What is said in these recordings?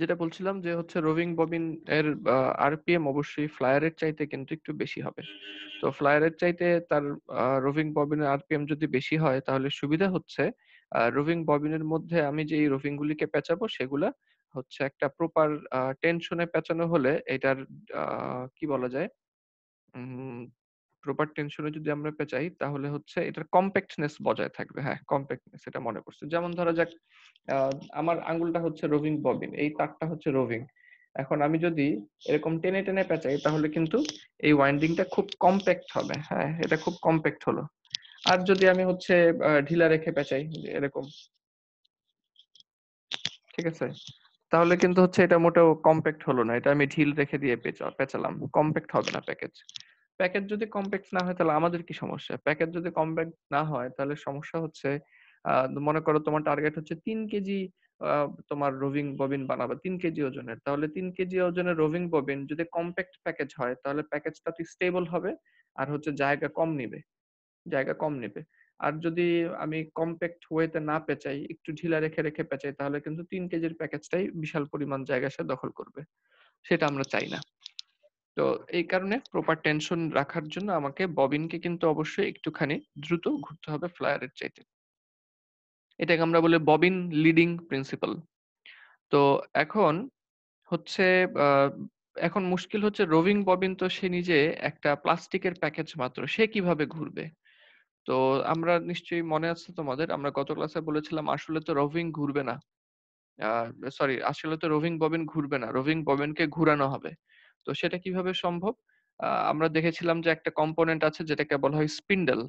যেটা বলছিলাম যে হচ্ছে রোভিং ববিন এর আরপিএম অবশ্যই ফ্লায়ারের চাইতে কিন্তু একটু বেশি হবে তো ফ্লায়ারের চাইতে তার রোভিং ববিনের আরপিএম যদি বেশি হয় তাহলে সুবিধা হচ্ছে রোভিং ববিনের মধ্যে আমি যে রোভিং গুলিকে পেঁচাবো সেগুলা হচ্ছে একটা প্রপার টেনশনে পেঁচানো হলে এটার কি বলা যায় প্রপার টেনশনে যদি আমরা পেঁচাই তাহলে হচ্ছে এটার কম্প্যাক্টনেস বজায় থাকবে হ্যাঁ কম্প্যাক্টনেস এটা মনে করছে যেমন ধরা যাক আমার আঙ্গুলটা হচ্ছে রোভিং ববিন এই তারটা হচ্ছে রোভিং এখন আমি যদি এরকম টেনে টেনে পেঁচাই তাহলে কিন্তু এই ওয়াইন্ডিংটা খুব কম্প্যাক্ট হবে হ্যাঁ এটা খুব কম্প্যাক্ট হলো আর যদি আমি হচ্ছে ঢিলা রেখে পেঁচাই এরকম ঠিক আছে তাহলে কিন্তু হচ্ছে এটা মোটেও কম্প্যাক্ট হলো না এটা আমি ঢিল রেখে দিয়ে পেঁচালাম কম্প্যাক্ট হবে না প্যাকেজ প্যাকেট যদি কমপ্যাক্ট না হয় তাহলে আমাদের কি সমস্যা প্যাকেট যদি কমপ্যাক্ট না হয় তাহলে সমস্যা হচ্ছে মনে করো তোমার টার্গেট হচ্ছে তিন কেজি তোমার রোভিং ববিন বানাবে তিন কেজি ওজনের তাহলে তিন কেজি ওজনের রোভিং ববিন যদি কম্প্যাক্ট প্যাকেজ হয় তাহলে প্যাকেজটা তো স্টেবল হবে আর হচ্ছে জায়গা কম নিবে জায়গা কম নেবে আর যদি আমি কম্প্যাক্ট ওয়েতে না পেঁচাই একটু ঢিলা রেখে রেখে পেঁচাই তাহলে কিন্তু তিন কেজির প্যাকেজটাই বিশাল পরিমাণ জায়গা সে দখল করবে সেটা আমরা চাই না তো এই কারণে প্রপার টেনশন রাখার জন্য আমাকে ববিনকে কিন্তু অবশ্যই একটুখানি দ্রুত ঘুরতে হবে ফ্লায়ারের চাইতে এটাকে আমরা বলে ববিন লিডিং প্রিন্সিপাল তো এখন হচ্ছে এখন মুশকিল হচ্ছে রোভিং ববিন তো সে নিজে একটা প্লাস্টিকের প্যাকেজ মাত্র সে কিভাবে ঘুরবে তো আমরা নিশ্চয়ই মনে আছে তোমাদের আমরা গত ক্লাসে বলেছিলাম আসলে তো রোভিং ঘুরবে না সরি আসলে তো রোভিং ববিন ঘুরবে না রোভিং ববিনকে ঘুরানো হবে তো সেটা কিভাবে সম্ভব আমরা দেখেছিলাম যে একটা কম্পোনেন্ট আছে যেটাকে বলা হয় স্পিন্ডেল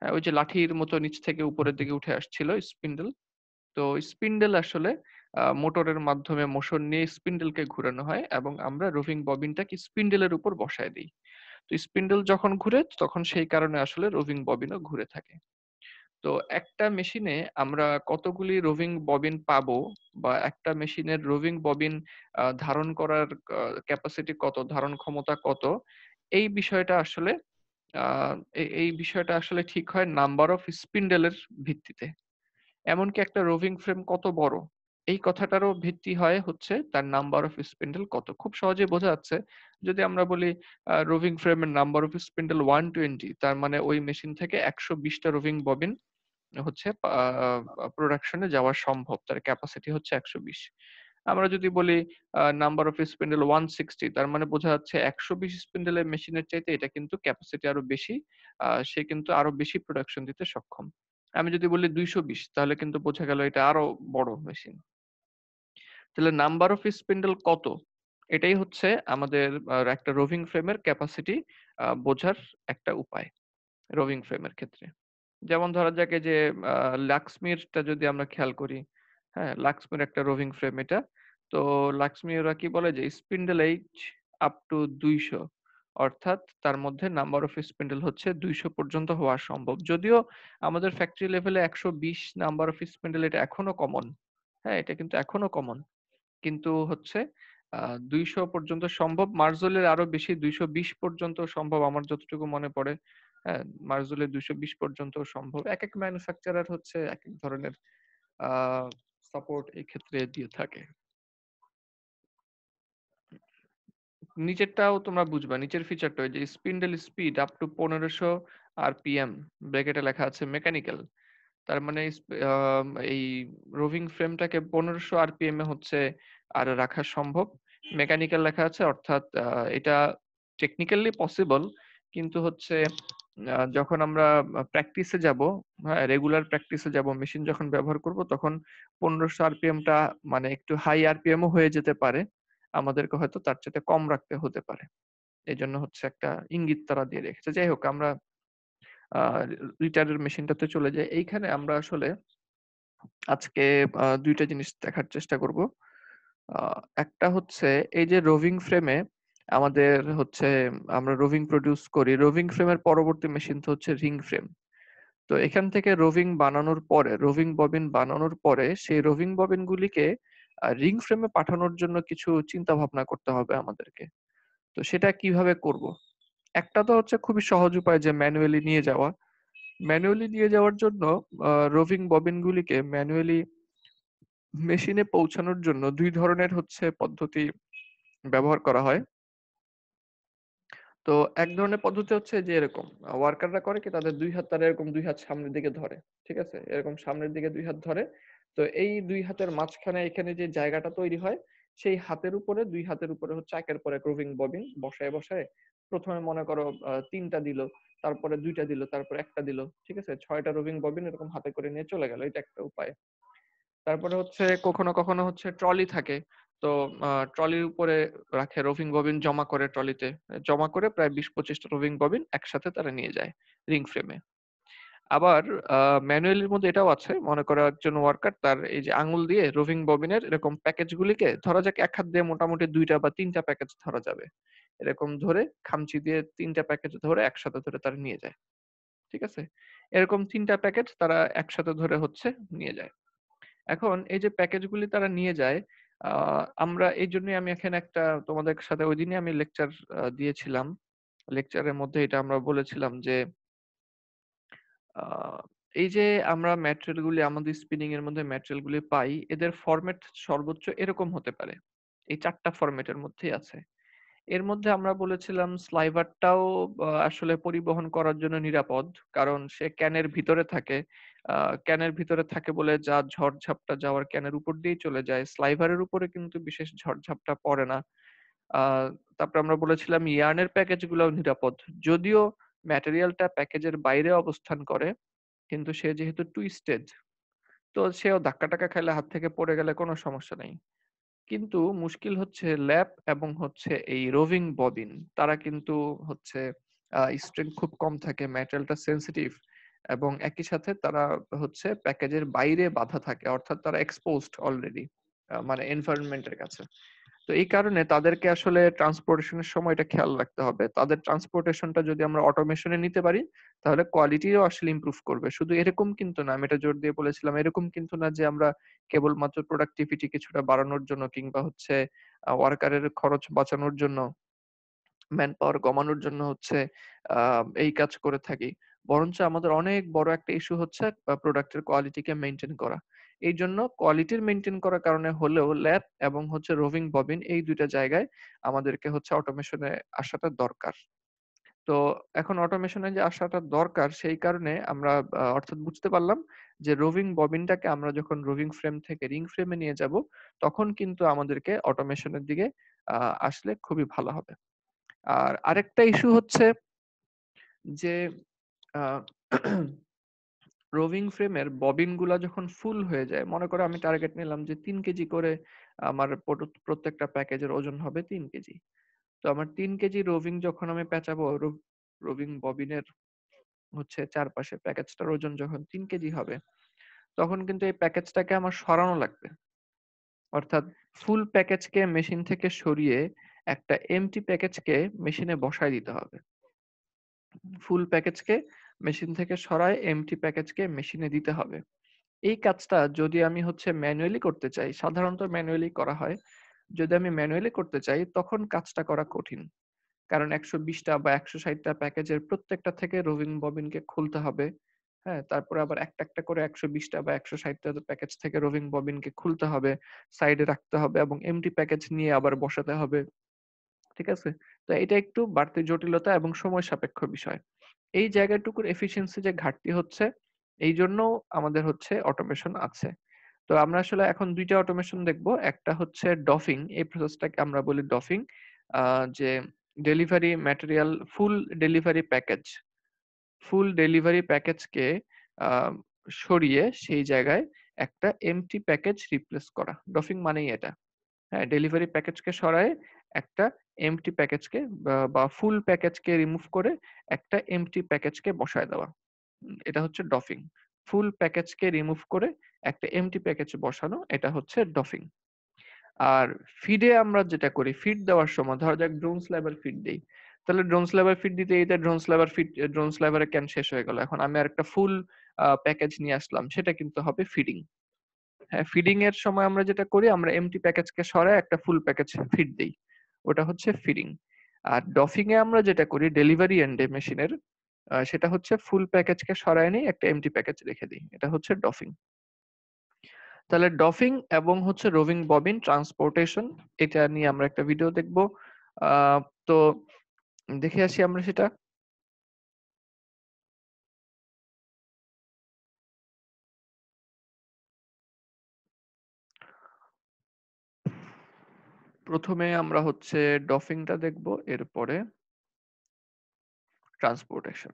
হ্যাঁ ওই যে লাঠির মতো নিচ থেকে উপরের দিকে উঠে আসছিল স্পিন্ডেল তো স্পিন্ডেল আসলে মোটরের মাধ্যমে মোশন নিয়ে স্পিন্ডেলকে ঘুরানো হয় এবং আমরা রোভিং ববিনটাকে স্পিন্ডেলের উপর বসায় দিই তো স্পিন্ডেল যখন ঘুরে তখন সেই কারণে আসলে রোভিং ববিনও ঘুরে থাকে তো একটা মেশিনে আমরা কতগুলি রোভিং ববিন পাবো বা একটা মেশিনের রোভিং ববিন ধারণ করার ক্যাপাসিটি কত ধারণ ক্ষমতা কত এই বিষয়টা আসলে এই বিষয়টা আসলে ঠিক হয় নাম্বার অফ স্পিন্ডেলের ভিত্তিতে এমনকি একটা রোভিং ফ্রেম কত বড় এই কথাটারও ভিত্তি হয় হচ্ছে তার নাম্বার অফ স্পিন্ডেল কত খুব সহজে বোঝা যাচ্ছে যদি আমরা বলি রোভিং ফ্রেমের number of spindle one twenty তার মানে ওই মেশিন থেকে একশো বিশটা রোভিং ববিন হচ্ছে প্রোডাকশনে যাওয়া সম্ভব তার ক্যাপাসিটি হচ্ছে একশো বিশ আমরা যদি বলি number of spindle one sixty তার মানে বোঝা যাচ্ছে একশো বিশ স্পিন্ডেলের মেশিনের চাইতে এটা কিন্তু ক্যাপাসিটি আরো বেশি সে কিন্তু আরো বেশি প্রোডাকশন দিতে সক্ষম আমি যদি বলি দুইশো বিশ তাহলে কিন্তু বোঝা গেল এটা আরো বড় মেশিন তাহলে নাম্বার অফ স্পিন্ডেল কত এটাই হচ্ছে আমাদের একটা রোভিং ফ্রেমের ক্যাপাসিটি বোঝার একটা উপায় রোভিং ফ্রেমের ক্ষেত্রে যেমন ধরা যাক যে লাক্সমিরটা যদি আমরা খেয়াল করি হ্যাঁ লাক্সমির একটা রোভিং ফ্রেম এটা তো লাক্সমি ওরা কি বলে যে স্পিন্ডেল এইচ আপ টু দুইশো অর্থাৎ তার মধ্যে নাম্বার অফ স্পিন্ডেল হচ্ছে দুইশো পর্যন্ত হওয়া সম্ভব যদিও আমাদের ফ্যাক্টরি লেভেলে একশো বিশ নাম্বার অফ স্পিন্ডেল এটা এখনো কমন হ্যাঁ এটা কিন্তু এখনো কমন কিন্তু হচ্ছে দুইশো পর্যন্ত সম্ভব মার্জলের আরো বেশি দুইশো বিশ পর্যন্ত সম্ভব আমার যতটুকু মনে পড়ে হ্যাঁ মার্জুলে দুইশো বিশ পর্যন্ত সম্ভব এক এক ম্যানুফ্যাকচারার হচ্ছে এক এক ধরনের সাপোর্ট এই ক্ষেত্রে দিয়ে থাকে নিচেরটাও তোমরা বুঝবা নিচের ফিচারটা যে স্পিন্ডেল স্পিড আপ টু পনেরোশো আরপিএম ব্র্যাকেটে লেখা আছে মেকানিক্যাল তার মানে এই রোভিং ফ্রেমটাকে পনেরোশো আরপিএম এ হচ্ছে আর রাখা সম্ভব মেকানিক্যাল লেখা আছে অর্থাৎ এটা টেকনিক্যালি পসিবল কিন্তু হচ্ছে যখন আমরা প্র্যাকটিসে যাব হ্যাঁ রেগুলার প্র্যাকটিসে যাব মেশিন যখন ব্যবহার করব তখন পনেরোশো আরপিএমটা মানে একটু হাই আরপিএমও হয়ে যেতে পারে আমাদেরকে হয়তো তার চাইতে কম রাখতে হতে পারে এই জন্য হচ্ছে একটা ইঙ্গিত তারা দিয়ে রেখেছে যাই হোক আমরা রিটায়ারের মেশিনটাতে চলে যাই এইখানে আমরা আসলে আজকে দুইটা জিনিস দেখার চেষ্টা করব একটা হচ্ছে এই যে রোভিং ফ্রেমে আমাদের হচ্ছে আমরা রোভিং প্রডিউস করি রোভিং ফ্রেমের পরবর্তী মেশিন তো হচ্ছে রিং ফ্রেম তো এখান থেকে রোভিং বানানোর পরে রোভিং ববিন বানানোর পরে সেই রোভিং ববিন গুলিকে রিং ফ্রেমে পাঠানোর জন্য কিছু চিন্তা ভাবনা করতে হবে আমাদেরকে তো সেটা কিভাবে করব একটা তো হচ্ছে খুবই সহজ উপায় যে ম্যানুয়ালি নিয়ে যাওয়া ম্যানুয়ালি নিয়ে যাওয়ার জন্য রোভিং ববিন গুলিকে ম্যানুয়ালি মেশিনে পৌঁছানোর জন্য দুই ধরনের হচ্ছে পদ্ধতি ব্যবহার করা হয় তো এক ধরনের পদ্ধতি হচ্ছে যে এরকম ওয়ার্কাররা করে কি তাদের দুই হাত তারা এরকম দুই হাত সামনের দিকে ধরে ঠিক আছে এরকম সামনের দিকে দুই হাত ধরে তো এই দুই হাতের মাঝখানে এখানে যে জায়গাটা তৈরি হয় সেই হাতের উপরে দুই হাতের উপরে হচ্ছে একের পরে রুভিং ববিন বসায় বসায় প্রথমে মনে করো তিনটা দিল তারপরে দুইটা দিল তারপরে একটা দিল ঠিক আছে ছয়টা রুভিং ববিন এরকম হাতে করে নিয়ে চলে গেল এটা একটা উপায় তারপরে হচ্ছে কখনো কখনো হচ্ছে ট্রলি থাকে তো ট্রলির উপরে রাখে রোভিং ববিন জমা করে ট্রলিতে জমা করে প্রায় বিশ পঁচিশটা রোভিং ববিন একসাথে তারা নিয়ে যায় রিং ফ্রেমে আবার ম্যানুয়ালির মধ্যে এটাও আছে মনে করো একজন ওয়ার্কার তার এই যে আঙুল দিয়ে রোভিং ববিনের এরকম প্যাকেজগুলিকে ধরা যাক এক হাত দিয়ে মোটামুটি দুইটা বা তিনটা প্যাকেজ ধরা যাবে এরকম ধরে খামচি দিয়ে তিনটা প্যাকেজ ধরে একসাথে ধরে তারা নিয়ে যায় ঠিক আছে এরকম তিনটা প্যাকেজ তারা একসাথে ধরে হচ্ছে নিয়ে যায় এখন এই যে প্যাকেজগুলি তারা নিয়ে যায় আমরা এই জন্যই আমি এখানে একটা তোমাদের সাথে ওই দিনই আমি লেকচার দিয়েছিলাম লেকচারের মধ্যে এটা আমরা বলেছিলাম যে এই যে আমরা ম্যাটেরিয়ালগুলি আমাদের স্পিনিং এর মধ্যে ম্যাটেরিয়ালগুলি পাই এদের ফরম্যাট সর্বোচ্চ এরকম হতে পারে এই চারটা ফরম্যাটের মধ্যেই আছে এর মধ্যে আমরা বলেছিলাম স্লাইভারটাও আসলে পরিবহন করার জন্য নিরাপদ কারণ সে ক্যানের ভিতরে থাকে ক্যানের ভিতরে থাকে বলে যা ঝড়ঝাপটা যাওয়ার ক্যানের উপর দিয়ে চলে যায় স্লাইভারের উপরে কিন্তু বিশেষ ঝড়ঝাপটা পড়ে না তারপর আমরা বলেছিলাম ইয়ার্নের প্যাকেজ গুলো নিরাপদ যদিও ম্যাটেরিয়ালটা প্যাকেজের বাইরে অবস্থান করে কিন্তু সে যেহেতু টুইস্টেড তো সেও ধাক্কা টাকা খাইলে হাত থেকে পড়ে গেলে কোনো সমস্যা নেই কিন্তু মুশকিল হচ্ছে ল্যাপ এবং হচ্ছে এই রোভিং ববিন তারা কিন্তু হচ্ছে স্ট্রেংথ খুব কম থাকে ম্যাটেরিয়ালটা সেন্সিটিভ এবং একই সাথে তারা হচ্ছে প্যাকেজের বাইরে বাধা থাকে অর্থাৎ তারা এক্সপোজড অলরেডি মানে এনভায়রনমেন্টের কাছে তো এই কারণে তাদেরকে আসলে ট্রান্সপোর্টেশনের সময়টা খেয়াল রাখতে হবে তাদের ট্রান্সপোর্টেশনটা যদি আমরা অটোমেশনে নিতে পারি তাহলে কোয়ালিটিও আসলে ইমপ্রুভ করবে শুধু এরকম কিন্তু না আমি এটা জোর দিয়ে বলেছিলাম এরকম কিন্তু না যে আমরা কেবলমাত্র প্রোডাক্টিভিটি কিছুটা বাড়ানোর জন্য কিংবা হচ্ছে ওয়ার্কারের খরচ বাঁচানোর জন্য ম্যান পাওয়ার কমানোর জন্য হচ্ছে এই কাজ করে থাকি বরঞ্চ আমাদের অনেক বড় একটা ইস্যু হচ্ছে প্রোডাক্টের কোয়ালিটিকে মেনটেন করা এই জন্য কোয়ালিটির মেনটেন করার কারণে হলেও ল্যাব এবং হচ্ছে রোভিং ববিন এই দুইটা জায়গায় আমাদেরকে হচ্ছে অটোমেশনে আসাটা দরকার তো এখন অটোমেশনে যে আসাটা দরকার সেই কারণে আমরা অর্থাৎ বুঝতে পারলাম যে রোভিং ববিনটাকে আমরা যখন রোভিং ফ্রেম থেকে রিং ফ্রেমে নিয়ে যাব তখন কিন্তু আমাদেরকে অটোমেশনের দিকে আসলে খুবই ভালো হবে আর আরেকটা ইস্যু হচ্ছে যে রোভিং ফ্রেমের ববিনগুলো যখন ফুল হয়ে যায় মনে করো আমি টার্গেট নিলাম যে তিন কেজি করে আমার প্রত্যেকটা প্যাকেজের ওজন হবে তিন কেজি তো আমার তিন কেজি রোভিং যখন আমি পেঁচাবো রোভিং ববিনের হচ্ছে চারপাশে প্যাকেজটার ওজন যখন তিন কেজি হবে তখন কিন্তু এই প্যাকেজটাকে আমার সরানো লাগবে অর্থাৎ ফুল প্যাকেজকে মেশিন থেকে সরিয়ে একটা এমটি প্যাকেজকে মেশিনে বসায় দিতে হবে ফুল প্যাকেজকে মেশিন থেকে সরায় এমটি প্যাকেজকে মেশিনে দিতে হবে এই কাজটা যদি আমি হচ্ছে ম্যানুয়ালি করতে চাই সাধারণত ম্যানুয়ালি করা হয় যদি আমি ম্যানুয়ালি করতে চাই তখন কাজটা করা কঠিন কারণ একশো বিশটা বা একশো ষাটটা প্যাকেজের প্রত্যেকটা থেকে রোভিং ববিনকে খুলতে হবে হ্যাঁ তারপরে আবার একটা একটা করে একশো বিশটা বা একশো ষাটটা প্যাকেজ থেকে রোভিং ববিনকে খুলতে হবে সাইডে রাখতে হবে এবং এমটি প্যাকেজ নিয়ে আবার বসাতে হবে ঠিক আছে তো এটা একটু বাড়তি জটিলতা এবং সময় সাপেক্ষ বিষয় এই জায়গাটুকুর এফিসিয়েন্সি যে ঘাটতি হচ্ছে এই জন্য আমাদের হচ্ছে অটোমেশন আছে তো আমরা আসলে এখন দুইটা অটোমেশন দেখব একটা হচ্ছে ডফিং এই প্রসেসটাকে আমরা বলি ডফিং যে delivery material full delivery package full delivery প্যাকেজকে সরিয়ে সেই জায়গায় একটা এমটি প্যাকেজ রিপ্লেস করা ডফিং মানেই এটা হ্যাঁ ডেলিভারি প্যাকেজকে সরায় একটা এমটি প্যাকেজকে বা ফুল প্যাকেজকে রিমুভ করে একটা এমটি প্যাকেজকে বসায় দেওয়া এটা হচ্ছে ডফিং ফুল প্যাকেজকে রিমুভ করে একটা এমটি প্যাকেজ বসানো এটা হচ্ছে ডফিং আর ফিডে আমরা যেটা করি ফিড দেওয়ার সময় ধরা যাক ড্রোন স্ল্যাবের ফিড দেই তাহলে ড্রোন লেভেল ফিড দিতে এটা ড্রোন স্ল্যাবের ফিড ড্রোন স্ল্যাবের ক্যান শেষ হয়ে গেল এখন আমি আর একটা ফুল প্যাকেজ নিয়ে আসলাম সেটা কিন্তু হবে ফিডিং হ্যাঁ ফিডিং এর সময় আমরা যেটা করি আমরা এমটি প্যাকেজকে সরায় একটা ফুল প্যাকেজ ফিড দেই ওটা হচ্ছে ফিডিং আর ডফিং এ আমরা যেটা করি ডেলিভারি এন্ডে মেশিনের সেটা হচ্ছে ফুল প্যাকেজকে সরায় নিই একটা এমটি প্যাকেজ রেখে দিই এটা হচ্ছে ডফিং তাহলে ডফিং এবং হচ্ছে রোভিং ববিন ট্রান্সপোর্টেশন এটা নিয়ে আমরা একটা ভিডিও দেখব তো দেখে আসি আমরা সেটা প্রথমে আমরা হচ্ছে ডফিংটা দেখব এরপরে ট্রান্সপোর্টেশন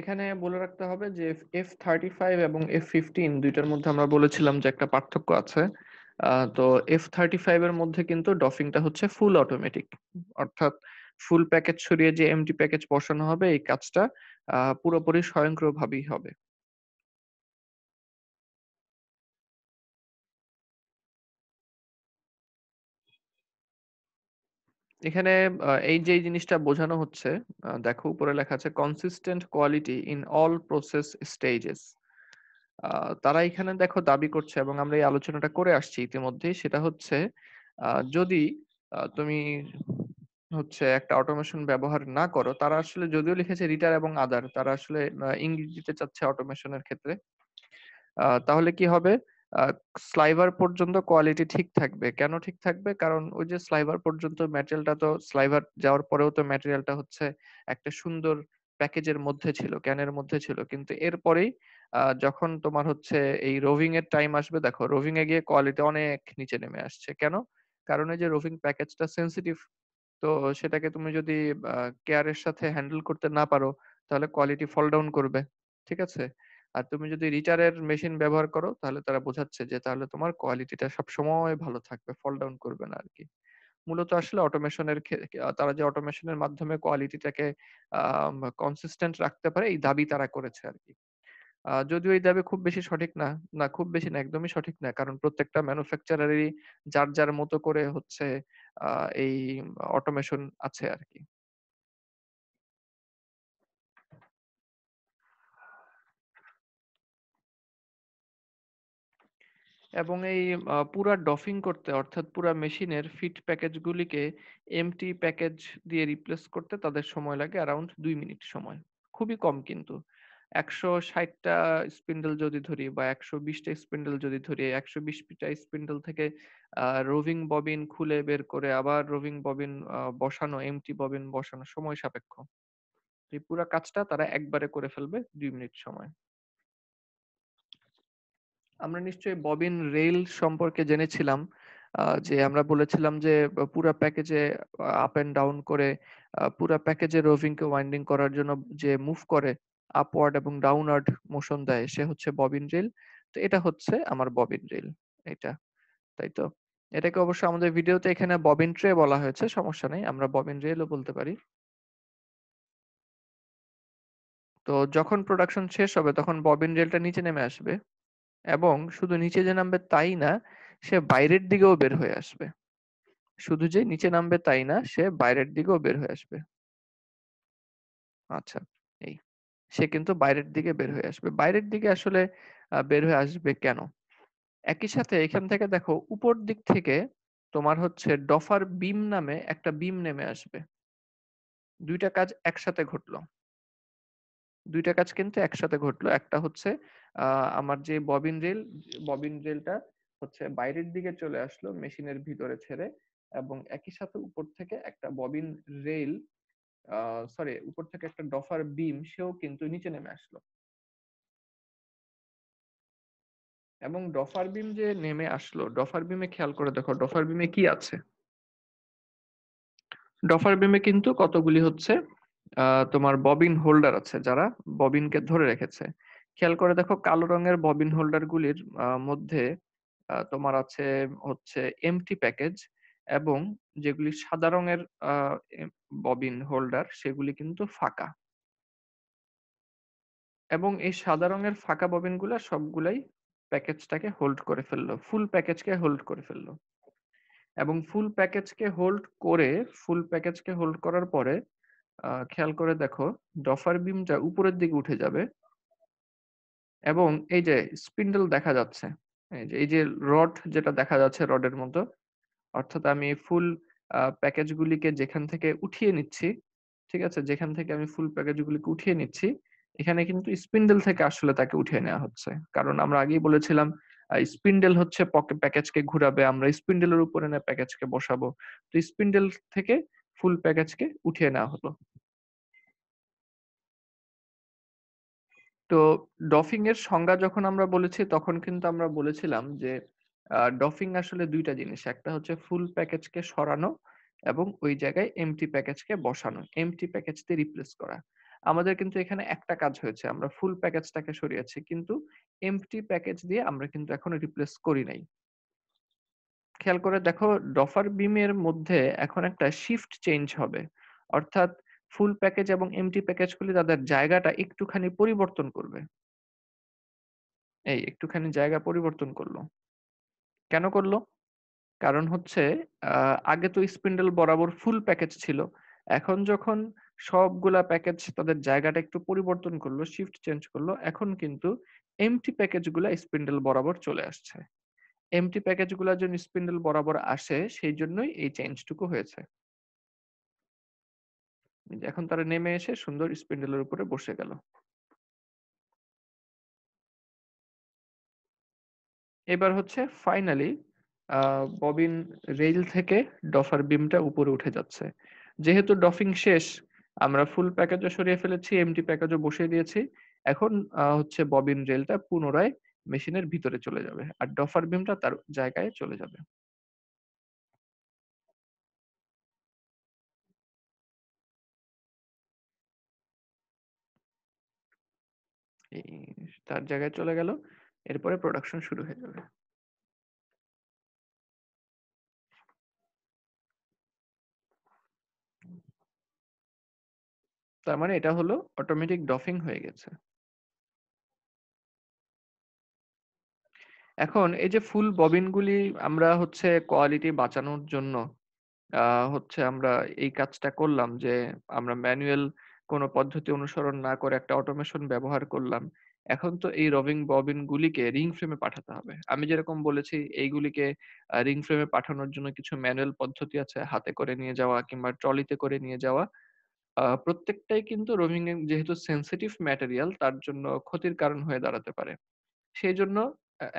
এখানে বলে রাখতে হবে যে এফ থার্টি ফাইভ এবং এফ ফিফটিন দুইটার মধ্যে আমরা বলেছিলাম যে একটা পার্থক্য আছে তো এফ থার্টি ফাইভ এর মধ্যে কিন্তু ডফিংটা হচ্ছে ফুল অটোমেটিক অর্থাৎ ফুল প্যাকেজ ছড়িয়ে যে এমটি প্যাকেজ বসানো হবে এই কাজটা পুরোপুরি স্বয়ংক্রিয়ভাবেই হবে এখানে এই যে জিনিসটা বোঝানো হচ্ছে দেখো উপরে লেখা আছে consistent quality in all process stages তারা এখানে দেখো দাবি করছে এবং আমরা এই আলোচনাটা করে আসছি ইতিমধ্যে সেটা হচ্ছে যদি তুমি হচ্ছে একটা অটোমেশন ব্যবহার না করো তারা আসলে যদিও লিখেছে রিটার এবং আদার তারা আসলে ইংরেজিতে চাচ্ছে অটোমেশনের ক্ষেত্রে তাহলে কি হবে স্লাইভার পর্যন্ত কোয়ালিটি ঠিক থাকবে কেন ঠিক থাকবে কারণ ওই যে স্লাইভার পর্যন্ত ম্যাটেরিয়ালটা তো স্লাইভার যাওয়ার পরেও তো ম্যাটেরিয়ালটা হচ্ছে একটা সুন্দর প্যাকেজের মধ্যে ছিল ক্যানের মধ্যে ছিল কিন্তু এরপরেই যখন তোমার হচ্ছে এই রোভিং এর টাইম আসবে দেখো রোভিং এ গিয়ে কোয়ালিটি অনেক নিচে নেমে আসছে কেন কারণ এই যে রোভিং প্যাকেজটা সেন্সিটিভ তো সেটাকে তুমি যদি কেয়ারের সাথে হ্যান্ডেল করতে না পারো তাহলে কোয়ালিটি ফল ডাউন করবে ঠিক আছে আর তুমি যদি রিটারের মেশিন ব্যবহার করো তাহলে তারা বোঝাচ্ছে যে তাহলে তোমার কোয়ালিটিটা সবসময় ভালো থাকবে ফল ডাউন করবে না আর কি মূলত আসলে অটোমেশনের তারা যে অটোমেশনের মাধ্যমে কোয়ালিটিটাকে কনসিস্টেন্ট রাখতে পারে এই দাবি তারা করেছে আর কি যদিও এই দাবি খুব বেশি সঠিক না না খুব বেশি না একদমই সঠিক না কারণ প্রত্যেকটা ম্যানুফ্যাকচারারই যার যার মতো করে হচ্ছে এই অটোমেশন আছে আর কি এবং এই পুরা ডফিং করতে অর্থাৎ পুরা মেশিনের ফিট প্যাকেজগুলিকে এমটি প্যাকেজ দিয়ে রিপ্লেস করতে তাদের সময় লাগে অ্যারাউন্ড দুই মিনিট সময় খুবই কম কিন্তু একশো ষাটটা স্পিন্ডেল যদি ধরি বা একশো বিশটা স্পিন্ডেল যদি ধরি একশো বিশটা স্পিন্ডেল থেকে রোভিং ববিন খুলে বের করে আবার রোভিং ববিন বসানো এমটি ববিন বসানো সময় সাপেক্ষ এই পুরো কাজটা তারা একবারে করে ফেলবে দুই মিনিট সময় আমরা নিশ্চয়ই ববিন রেল সম্পর্কে জেনেছিলাম যে আমরা বলেছিলাম যে পুরো প্যাকেজে আপ এন্ড ডাউন করে পুরো প্যাকেজে রোভিংকে ওয়াইন্ডিং করার জন্য যে মুভ করে আপওয়ার্ড এবং ডাউনওয়ার্ড মোশন দেয় সে হচ্ছে ববিন রেল তো এটা হচ্ছে আমার ববিন রেল এটা তাই তো এটাকে অবশ্য আমাদের ভিডিওতে এখানে ববিন ট্রে বলা হয়েছে সমস্যা নেই আমরা ববিন রেলও বলতে পারি তো যখন প্রোডাকশন শেষ হবে তখন ববিন রেলটা নিচে নেমে আসবে এবং শুধু নিচে যে নামবে তাই না সে বাইরের দিকেও বের হয়ে আসবে শুধু যে নিচে নামবে তাই না সে বাইরের দিকেও বের হয়ে আসবে আচ্ছা এই সে কিন্তু বাইরের দিকে বের হয়ে আসবে বাইরের দিকে আসলে বের হয়ে আসবে কেন একই সাথে এখান থেকে দেখো উপর দিক থেকে তোমার হচ্ছে ডফার বিম নামে একটা বিম নেমে আসবে দুইটা কাজ একসাথে ঘটলো দুইটা কাজ কিন্তু একসাথে ঘটলো একটা হচ্ছে আমার যে ববিন রেল ববিন রেলটা হচ্ছে বাইরের দিকে চলে আসলো মেশিনের ভিতরে ছেড়ে এবং একই সাথে উপর থেকে একটা ববিন রেল সরি উপর থেকে একটা ডফার বিম সেও কিন্তু নিচে নেমে আসলো এবং ডফার বিম যে নেমে আসলো ডফার বিমে খেয়াল করে দেখো ডফার বিমে কি আছে ডফার বিমে কিন্তু কতগুলি হচ্ছে তোমার ববিন হোল্ডার আছে যারা ববিনকে ধরে রেখেছে খেয়াল করে দেখো কালো রঙের ববিন হোল্ডার গুলির মধ্যে তোমার আছে হচ্ছে এমটি প্যাকেজ এবং যেগুলি সাদা রঙের ববিন হোল্ডার সেগুলি কিন্তু ফাঁকা এবং এই সাদা রঙের ফাঁকা ববিন গুলা সবগুলাই প্যাকেজটাকে হোল্ড করে ফেললো ফুল প্যাকেজকে হোল্ড করে ফেললো এবং ফুল প্যাকেজকে হোল্ড করে ফুল প্যাকেজকে হোল্ড করার পরে খেয়াল করে দেখো ডফার বিমটা উপরের দিকে উঠে যাবে এবং এই যে স্পিন্ডল দেখা যাচ্ছে এই যে রড যেটা দেখা যাচ্ছে রডের মতো অর্থাৎ আমি ফুল প্যাকেজগুলিকে যেখান থেকে উঠিয়ে নিচ্ছি ঠিক আছে যেখান থেকে আমি ফুল প্যাকেজগুলিকে উঠিয়ে নিচ্ছি এখানে কিন্তু স্পিন্ডেল থেকে আসলে তাকে উঠিয়ে নেওয়া হচ্ছে কারণ আমরা আগেই বলেছিলাম স্পিন্ডেল হচ্ছে প্যাকেজকে ঘুরাবে আমরা স্পিন্ডেলের উপরে না প্যাকেজকে বসাবো তো স্পিন্ডেল থেকে ফুল প্যাকেজকে উঠিয়ে নেওয়া হলো তো ডফিং এর সংজ্ঞা যখন আমরা বলেছি তখন কিন্তু আমরা বলেছিলাম যে ডফিং আসলে দুইটা জিনিস একটা হচ্ছে ফুল প্যাকেজকে সরানো এবং ওই জায়গায় এমটি প্যাকেজকে বসানো এমটি প্যাকেজ দিয়ে রিপ্লেস করা আমাদের কিন্তু এখানে একটা কাজ হয়েছে আমরা ফুল প্যাকেজটাকে সরিয়েছি কিন্তু এমটি প্যাকেজ দিয়ে আমরা কিন্তু এখন রিপ্লেস করি নাই খেয়াল করে দেখো ডফার বিমের মধ্যে এখন একটা শিফট চেঞ্জ হবে অর্থাৎ ফুল প্যাকেজ এবং এমটি প্যাকেজগুলি তাদের জায়গাটা একটুখানি পরিবর্তন করবে এই একটুখানি জায়গা পরিবর্তন করলো কেন করলো কারণ হচ্ছে আগে তো স্পিন্ডেল বরাবর ফুল প্যাকেজ ছিল এখন যখন সবগুলা প্যাকেজ তাদের জায়গাটা একটু পরিবর্তন করলো শিফট চেঞ্জ করলো এখন কিন্তু এমটি প্যাকেজগুলা স্পিন্ডেল বরাবর চলে আসছে এমটি প্যাকেজগুলো জন্য স্পিন্ডেল বরাবর আসে সেই জন্যই এই চেঞ্জটুকু হয়েছে এখন তারা নেমে এসে সুন্দর স্পিন্ডেলের উপরে বসে গেল এবার হচ্ছে ফাইনালি ববিন রেল থেকে ডফার বিমটা উপরে উঠে যাচ্ছে যেহেতু ডফিং শেষ আমরা ফুল প্যাকেজও সরিয়ে ফেলেছি এমটি প্যাকেজও বসিয়ে দিয়েছি এখন হচ্ছে ববিন রেলটা পুনরায় মেশিনের ভিতরে চলে যাবে আর ডফার বিমটা তার জায়গায় চলে যাবে এই তার জায়গায় চলে গেল এরপরে প্রোডাকশন শুরু হয়ে যাবে তার মানে এটা হলো অটোমেটিক ডফিং হয়ে গেছে এখন এই যে ফুল ববিনগুলি আমরা হচ্ছে কোয়ালিটি বাঁচানোর জন্য হচ্ছে আমরা এই কাজটা করলাম যে আমরা ম্যানুয়াল কোনো পদ্ধতি অনুসরণ না করে একটা অটোমেশন ব্যবহার করলাম এখন তো এই রবিং ববিন গুলিকে রিং ফ্রেমে পাঠাতে হবে আমি যেরকম বলেছি এইগুলিকে রিং ফ্রেমে পাঠানোর জন্য কিছু ম্যানুয়াল পদ্ধতি আছে হাতে করে নিয়ে যাওয়া কিংবা ট্রলিতে করে নিয়ে যাওয়া প্রত্যেকটাই কিন্তু রোমিং যেহেতু সেন্সিটিভ ম্যাটেরিয়াল তার জন্য ক্ষতির কারণ হয়ে দাঁড়াতে পারে সেই জন্য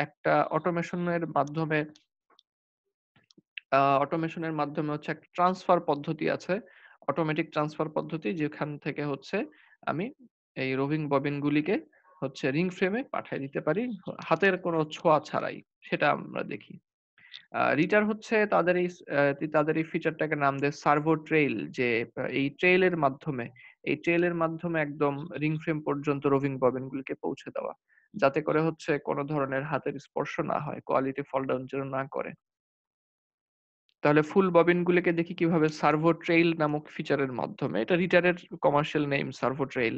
একটা অটোমেশনের মাধ্যমে অটোমেশনের মাধ্যমে হচ্ছে একটা ট্রান্সফার পদ্ধতি আছে অটোমেটিক ট্রান্সফার পদ্ধতি যেখান থেকে হচ্ছে আমি এই রোভিং ববিনগুলিকে হচ্ছে রিং ফ্রেমে পাঠিয়ে দিতে পারি হাতের কোনো ছোঁয়া ছাড়াই সেটা আমরা দেখি রিটার হচ্ছে তাদের এই তাদের এই ফিচারটাকে নাম দেয় সার্ভো ট্রেইল যে এই ট্রেইলের মাধ্যমে এই ট্রেইলের মাধ্যমে একদম রিং ফ্রেম পর্যন্ত রোভিং ববিনগুলিকে পৌঁছে দেওয়া যাতে করে হচ্ছে কোনো ধরনের হাতের স্পর্শ না হয় কোয়ালিটি ফল ডাউন যেন না করে তাহলে ফুল ববিনগুলোকে দেখি কিভাবে সার্ভো ট্রেইল নামক ফিচারের মাধ্যমে এটা রিটারের কমার্শিয়াল নেম সার্ভো ট্রেইল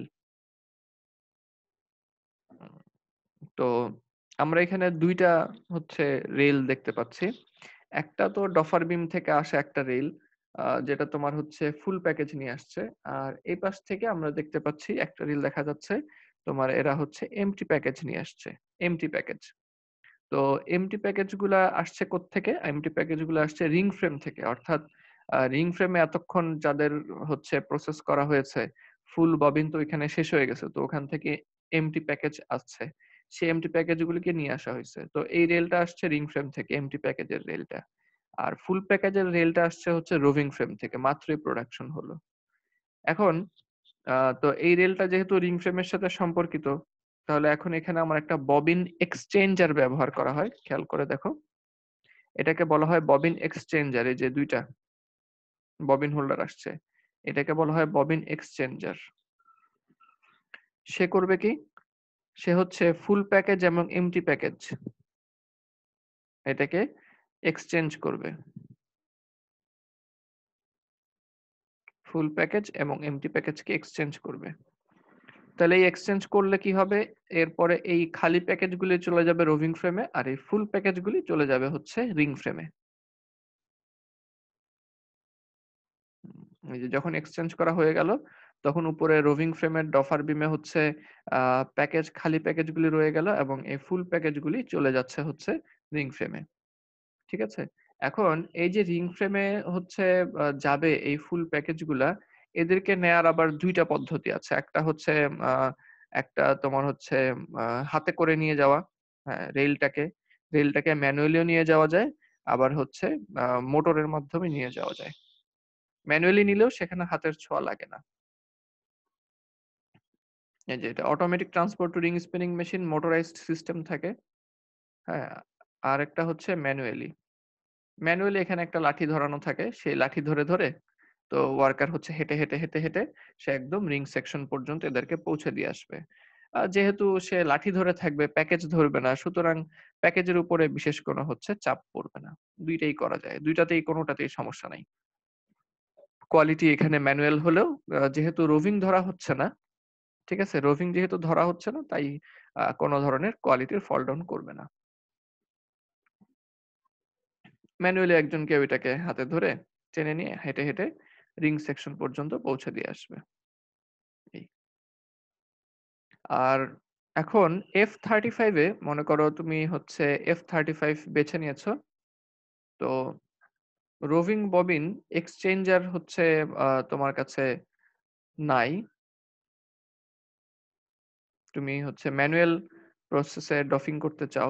তো আমরা এখানে দুইটা হচ্ছে রেল দেখতে পাচ্ছি একটা তো ডফার বিম থেকে আসে একটা রেল যেটা তোমার হচ্ছে ফুল প্যাকেজ নিয়ে আসছে আর এই পাশ থেকে আমরা দেখতে পাচ্ছি একটা রিল দেখা যাচ্ছে তোমার এরা হচ্ছে এমটি প্যাকেজ নিয়ে আসছে এমটি প্যাকেজ তো এমটি প্যাকেজগুলা আসছে থেকে এমটি প্যাকেজগুলো আসছে রিং ফ্রেম থেকে অর্থাৎ রিং ফ্রেমে এতক্ষণ যাদের হচ্ছে প্রসেস করা হয়েছে ফুল ববিন তো এখানে শেষ হয়ে গেছে তো ওখান থেকে এমটি প্যাকেজ আসছে সেই এমটি প্যাকেজগুলিকে নিয়ে আসা হয়েছে তো এই রেলটা আসছে রিং ফ্রেম থেকে এমটি প্যাকেজের রেলটা আর ফুল প্যাকেজের রেলটা আসছে হচ্ছে রোভিং ফ্রেম থেকে মাত্রই প্রোডাকশন হলো এখন তো এই রেলটা যেহেতু রিং ফ্রেমের সাথে সম্পর্কিত তাহলে এখন এখানে আমার একটা ববিন এক্সচেঞ্জার ব্যবহার করা হয় খেয়াল করে দেখো এটাকে বলা হয় ববিন এক্সচেঞ্জার এই যে দুইটা ববিন হোল্ডার আসছে এটাকে বলা হয় ববিন এক্সচেঞ্জার সে করবে কি সে হচ্ছে ফুল প্যাকেজ এবং এমটি প্যাকেজ এটাকে এক্সচেঞ্জ করবে ফুল প্যাকেজ এবং এমটি প্যাকেজকে এক্সচেঞ্জ করবে তাহলে এই এক্সচেঞ্জ করলে কি হবে এরপরে এই খালি প্যাকেজগুলি চলে যাবে রোভিং ফ্রেমে আর এই ফুল প্যাকেজগুলি চলে যাবে হচ্ছে রিং ফ্রেমে যখন এক্সচেঞ্জ করা হয়ে গেল তখন উপরে রোভিং ফ্রেমের ডফার বিমে হচ্ছে প্যাকেজ খালি প্যাকেজগুলি রয়ে গেল এবং এই ফুল প্যাকেজগুলি চলে যাচ্ছে হচ্ছে রিং ফ্রেমে ঠিক আছে এখন এই যে রিং ফ্রেমে হচ্ছে যাবে এই ফুল প্যাকেজগুলা এদেরকে নেয়ার আবার দুইটা পদ্ধতি আছে একটা হচ্ছে একটা তোমার হচ্ছে হাতে করে নিয়ে যাওয়া হ্যাঁ, রেলটাকে রেলটাকে ম্যানুয়ালিও নিয়ে যাওয়া যায় আবার হচ্ছে মোটরের মাধ্যমে নিয়ে যাওয়া যায় ম্যানুয়ালি নিলেও সেখানে হাতের ছোঁয়া লাগে না যেটা automatic transport to ring spinning machine motorized system থাকে হ্যাঁ আর একটা হচ্ছে ম্যানুয়ালি ম্যানুয়ালি এখানে একটা লাঠি ধরানো থাকে সেই লাঠি ধরে ধরে তো ওয়ার্কার হচ্ছে হেঁটে হেঁটে হেঁটে হেঁটে সে একদম রিং সেকশন পর্যন্ত এদেরকে পৌঁছে দিয়ে আসবে যেহেতু সে লাঠি ধরে থাকবে প্যাকেজ ধরবে না সুতরাং প্যাকেজের উপরে বিশেষ কোনো হচ্ছে চাপ পড়বে না দুইটাই করা যায় দুইটাতেই কোনোটাতেই সমস্যা নাই কোয়ালিটি এখানে ম্যানুয়াল হলেও যেহেতু রোভিং ধরা হচ্ছে না ঠিক আছে রোভিং যেহেতু ধরা হচ্ছে না তাই কোনো ধরনের কোয়ালিটির ফল ডাউন করবে না ম্যানুয়ালি একজনকে ওইটাকে হাতে ধরে টেনে নিয়ে হেঁটে হেঁটে রিং সেকশন পর্যন্ত পৌঁছে দিয়ে আসবে আর এখন এফ থার্টি ফাইভে মনে করো তুমি হচ্ছে এফ থার্টি ফাইভ বেছে নিয়েছো তো রোভিং ববিন এক্সচেঞ্জার হচ্ছে তোমার কাছে নাই তুমি হচ্ছে ম্যানুয়াল প্রসেসে ডফিং করতে চাও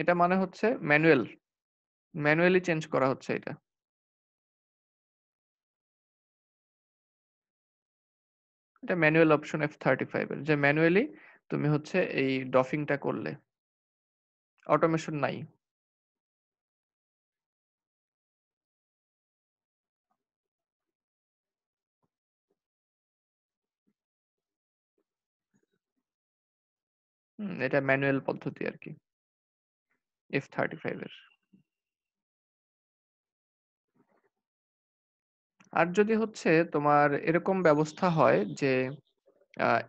এটা মানে হচ্ছে ম্যানুয়াল ম্যানুয়ালি চেঞ্জ করা হচ্ছে এটা এটা ম্যানুয়াল অপশন এফ থার্টি ফাইভের যে ম্যানুয়ালি তুমি হচ্ছে এই ডফিংটা করলে অটোমেশন নাই এটা ম্যানুয়াল পদ্ধতি আর কি এফ থার্টি ফাইভের আর যদি হচ্ছে তোমার এরকম ব্যবস্থা হয় যে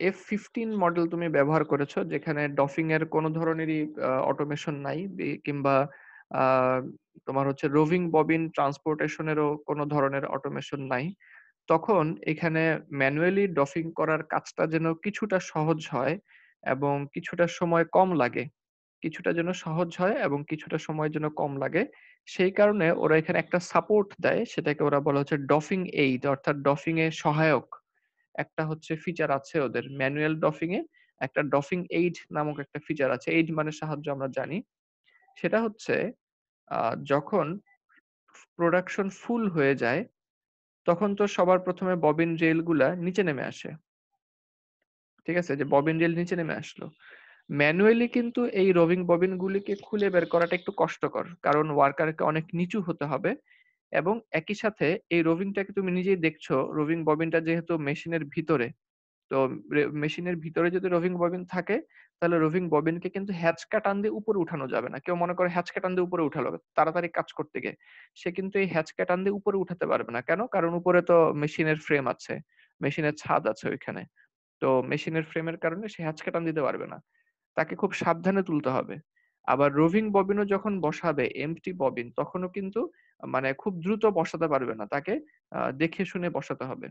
এফ ফিফটিন মডেল তুমি ব্যবহার করেছো যেখানে ডফিং এর কোনো ধরনেরই অটোমেশন নাই কিংবা তোমার হচ্ছে রোভিং ববিন ট্রান্সপোর্টেশনেরও কোনো ধরনের অটোমেশন নাই তখন এখানে ম্যানুয়ালি ডফিং করার কাজটা যেন কিছুটা সহজ হয় এবং কিছুটা সময় কম লাগে কিছুটা যেন সহজ হয় এবং কিছুটা সময়ের জন্য কম লাগে সেই কারণে ওরা এখানে একটা সাপোর্ট দেয় সেটাকে ওরা বলা হচ্ছে ডফিং এইড অর্থাৎ ডফিং এ সহায়ক একটা হচ্ছে ফিচার আছে ওদের ম্যানুয়াল ডফিং এ একটা ডফিং এইড নামক একটা ফিচার আছে এইড মানে সাহায্য আমরা জানি সেটা হচ্ছে যখন প্রোডাকশন ফুল হয়ে যায় তখন তো সবার প্রথমে ববিন গুলা নিচে নেমে আসে ঠিক আছে যে ববিন রেল নিচে নেমে আসলো ম্যানুয়ালি কিন্তু এই রবিং ববিন গুলিকে খুলে বের করাটা একটু কষ্টকর কারণ ওয়ার্কারকে অনেক নিচু হতে হবে এবং একই সাথে এই রবিংটাকে তুমি নিজেই দেখছো রবিং ববিনটা যেহেতু মেশিনের ভিতরে তো মেশিনের ভিতরে যদি রোভিং ববিন থাকে তাহলে রবিং ববিনকে কিন্তু হ্যাচকা টান দিয়ে উপরে উঠানো যাবে না কেউ মনে করে হ্যাচকা টান দিয়ে উপরে উঠালো তাড়াতাড়ি কাজ করতে গিয়ে সে কিন্তু এই হ্যাচকা টান দিয়ে উপরে উঠাতে পারবে না কেন কারণ উপরে তো মেশিনের ফ্রেম আছে মেশিনের ছাদ আছে ওইখানে তো মেশিনের ফ্রেমের কারণে সে হ্যাচকা টান দিতে পারবে না তাকে খুব সাবধানে তুলতে হবে আবার রোভিং ববিনও যখন বসাবে এমটি ববিন তখনও কিন্তু মানে খুব দ্রুত বসাতে পারবে না তাকে দেখে শুনে বসাতে হবে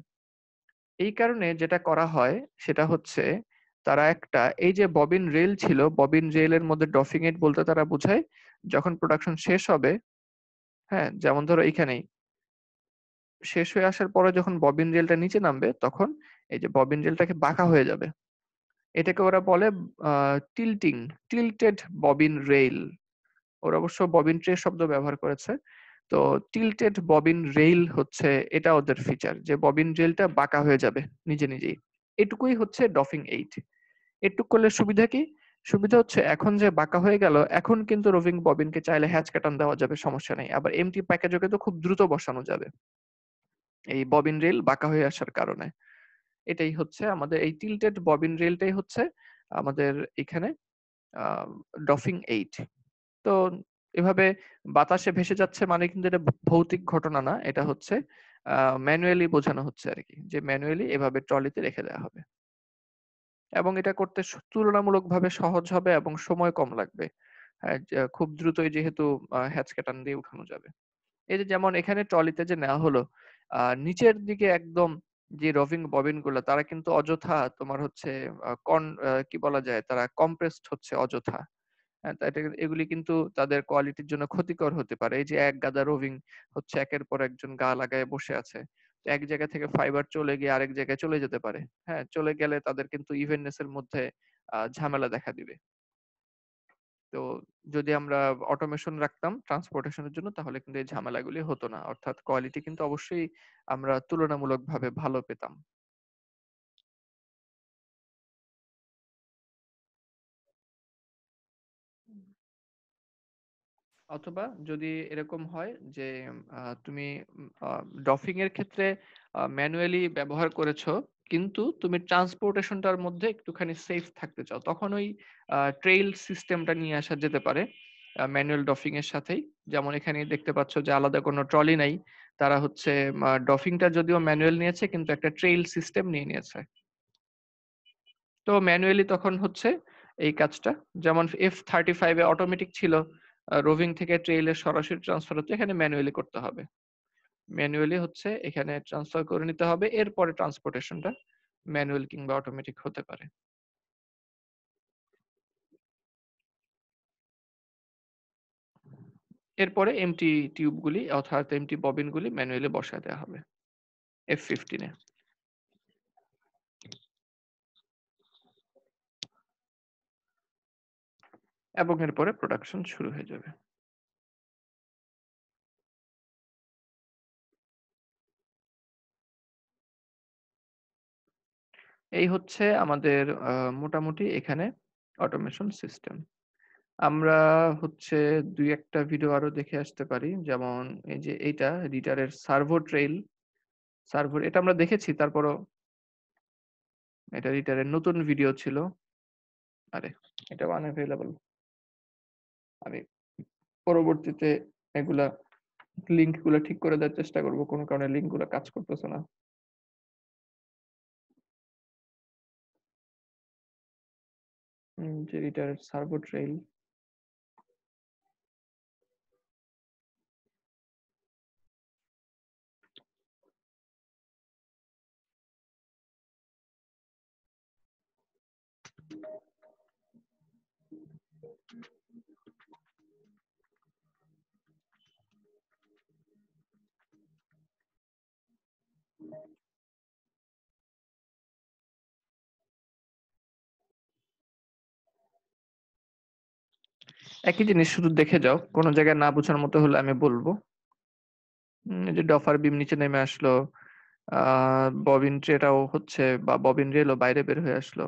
এই কারণে যেটা করা হয় সেটা হচ্ছে তারা একটা এই যে ববিন রেল ছিল ববিন রেলের মধ্যে ডফিং এট বলতে তারা বোঝায় যখন প্রোডাকশন শেষ হবে হ্যাঁ যেমন ধরো এইখানেই শেষ হয়ে আসার পরে যখন ববিন রেলটা নিচে নামবে তখন এই যে ববিন রেলটাকে বাঁকা হয়ে যাবে এটাকে ওরা বলে টিল্টিং টিল্টেড ববিন রেইল ওরা অবশ্য ববিন ট্রে শব্দ ব্যবহার করেছে তো টিল্টেড ববিন রেল হচ্ছে এটা ওদের ফিচার যে ববিন রেলটা বাঁকা হয়ে যাবে নিজে নিজেই এটুকুই হচ্ছে ডফিং এইট এটুক করলে সুবিধা কি সুবিধা হচ্ছে এখন যে বাঁকা হয়ে গেল এখন কিন্তু রোভিং ববিনকে চাইলে হ্যাচ কাটান দেওয়া যাবে সমস্যা নেই আবার এমটি প্যাকেজকে তো খুব দ্রুত বসানো যাবে এই ববিন রেল বাঁকা হয়ে আসার কারণে এটাই হচ্ছে আমাদের এই টিলটেড ববিন রেলটাই হচ্ছে আমাদের এখানে ডফিং এইট তো এভাবে বাতাসে ভেসে যাচ্ছে মানে কিন্তু এটা ভৌতিক ঘটনা না এটা হচ্ছে ম্যানুয়ালি বোঝানো হচ্ছে আর কি যে ম্যানুয়ালি এভাবে ট্রলিতে রেখে দেওয়া হবে এবং এটা করতে তুলনামূলকভাবে সহজ হবে এবং সময় কম লাগবে হ্যাঁ, খুব দ্রুতই যেহেতু হ্যাচ টান দিয়ে উঠানো যাবে এই যে যেমন এখানে ট্রলিতে যে নেওয়া হলো নিচের দিকে একদম যে রভিং ববিন গুলো তারা কিন্তু অযথা তোমার হচ্ছে কন কি বলা যায় তারা কম্প্রেসড হচ্ছে অযথা হ্যাঁ, এগুলি কিন্তু তাদের কোয়ালিটির জন্য ক্ষতিকর হতে পারে এই যে এক গাদা রোভিং হচ্ছে একের পর একজন গা লাগায় বসে আছে এক জায়গা থেকে ফাইবার চলে গিয়ে আরেক জায়গায় চলে যেতে পারে হ্যাঁ চলে গেলে তাদের কিন্তু ইভেননেস এর মধ্যে ঝামেলা দেখা দিবে তো যদি আমরা অটোমেশন রাখতাম ট্রান্সপোর্টেশনের জন্য তাহলে কিন্তু এই ঝামেলাগুলি হতো না অর্থাৎ কোয়ালিটি কিন্তু অবশ্যই আমরা তুলনামূলকভাবে ভালো পেতাম অথবা যদি এরকম হয় যে আহ, তুমি ডফিং এর ক্ষেত্রে ম্যানুয়ালি ব্যবহার করেছো কিন্তু তুমি ট্রান্সপোর্টেশনটার মধ্যে একটুখানি সেফ থাকতে চাও তখন ওই ট্রেইল সিস্টেমটা নিয়ে আসা যেতে পারে ম্যানুয়াল ডফিং এর সাথেই যেমন এখানে দেখতে পাচ্ছ যে আলাদা কোনো ট্রলি নাই তারা হচ্ছে ডফিংটা যদিও ম্যানুয়াল নিয়েছে কিন্তু একটা ট্রেইল সিস্টেম নিয়ে নিয়েছে তো ম্যানুয়ালি তখন হচ্ছে এই কাজটা যেমন এফ থার্টি ফাইভে অটোমেটিক ছিল রোভিং থেকে ট্রেইলে সরাসরি ট্রান্সফার হচ্ছে এখানে ম্যানুয়ালি করতে হবে ম্যানুয়ালি হচ্ছে এখানে ট্রান্সফার করে নিতে হবে এরপরে ট্রান্সপোর্টেশনটা ম্যানুয়াল কিংবা অটোমেটিক হতে পারে এরপরে এমটি টিউবগুলি অর্থাৎ এমটি ববিনগুলি ম্যানুয়ালি বসায় দেওয়া হবে এফ ফিফটিনে এবং এরপরে প্রোডাকশন শুরু হয়ে যাবে এই হচ্ছে আমাদের মোটামুটি এখানে অটোমেশন সিস্টেম আমরা হচ্ছে দুই একটা ভিডিও আরো দেখে আসতে পারি যেমন এই যে এইটা রিটারের সার্ভো ট্রেইল সার্ভো এটা আমরা দেখেছি তারপরও এটা রিটারের নতুন ভিডিও ছিল আরে এটা আনঅ্যাভেলেবল আমি পরবর্তীতে এগুলা লিঙ্কগুলো ঠিক করে দেওয়ার চেষ্টা করব কোন কারণে লিঙ্কগুলো কাজ করতেছে না যেটা সার্ভো ট্রেল একই জিনিস শুধু দেখে যাও কোন জায়গায় না বোঝার মতো হলে আমি বলবো যে ডফার বিম নিচে নেমে আসলো ববিন ট্রেটাও হচ্ছে বা ববিন রেলও বাইরে বের হয়ে আসলো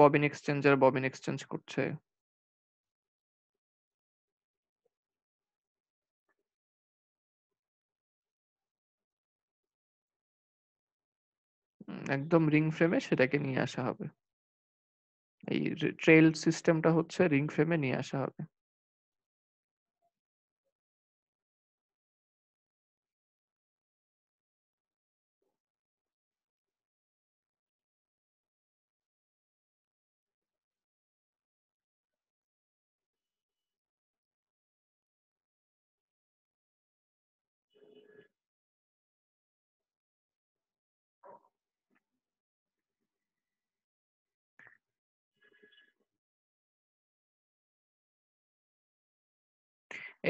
ববিন এক্সচেঞ্জার ববিন এক্সচেঞ্জ করছে একদম রিং ফ্রেমে সেটাকে নিয়ে আসা হবে। এই যে ট্রেইল সিস্টেমটা হচ্ছে রিং ফ্রেমে নিয়ে আসা হবে।